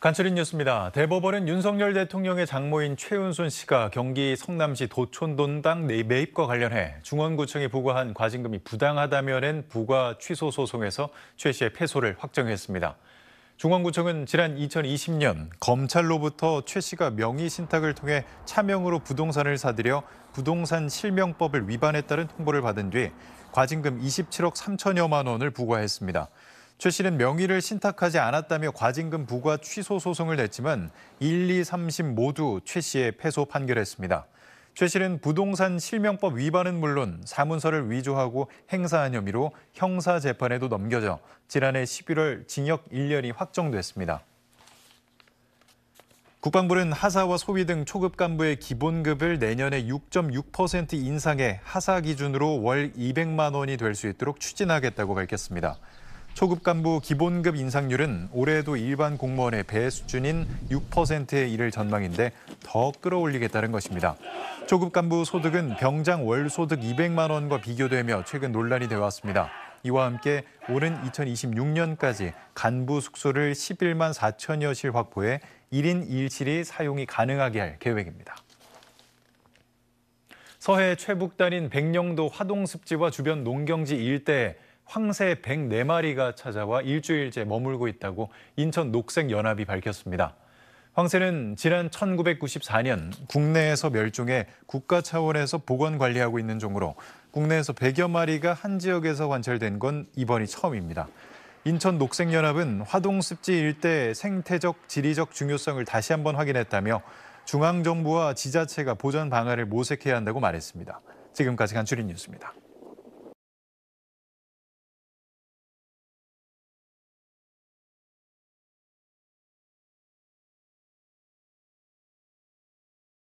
간추린 뉴스입니다. 대법원은 윤석열 대통령의 장모인 최은순 씨가 경기 성남시 도촌돈당 매입과 관련해 중원구청에 부과한 과징금이 부당하다며 낸 부과 취소 소송에서 최 씨의 패소를 확정했습니다. 중원구청은 지난 2020년 검찰로부터 최 씨가 명의 신탁을 통해 차명으로 부동산을 사들여 부동산 실명법을 위반했다는 통보를 받은 뒤 과징금 27억 3천여만 원을 부과했습니다. 최 씨는 명의를 신탁하지 않았다며 과징금 부과 취소 소송을 냈지만 1, 2, 3심 모두 최 씨의 패소 판결했습니다. 최 씨는 부동산 실명법 위반은 물론 사문서를 위조하고 행사한 혐의로 형사 재판에도 넘겨져 지난해 11월 징역 1년이 확정됐습니다. 국방부는 하사와 소위 등 초급 간부의 기본급을 내년에 6.6% 인상해 하사 기준으로 월 200만 원이 될 수 있도록 추진하겠다고 밝혔습니다. 초급 간부 기본급 인상률은 올해도 일반 공무원의 배 수준인 6%에 이를 전망인데 더 끌어올리겠다는 것입니다. 초급 간부 소득은 병장 월 소득 200만 원과 비교되며 최근 논란이 되어 왔습니다. 이와 함께 오는 2026년까지 간부 숙소를 11만 4천여 실 확보해 1인 1실이 사용이 가능하게 할 계획입니다. 서해 최북단인 백령도 화동습지와 주변 농경지 일대에 황새 104마리가 찾아와 일주일째 머물고 있다고 인천 녹색연합이 밝혔습니다. 황새는 지난 1994년 국내에서 멸종해 국가 차원에서 보건 관리하고 있는 종으로 국내에서 100여 마리가 한 지역에서 관찰된 건 이번이 처음입니다. 인천 녹색연합은 화동 습지 일대 생태적 지리적 중요성을 다시 한번 확인했다며 중앙정부와 지자체가 보전 방안을 모색해야 한다고 말했습니다. 지금까지 간추린 뉴스입니다.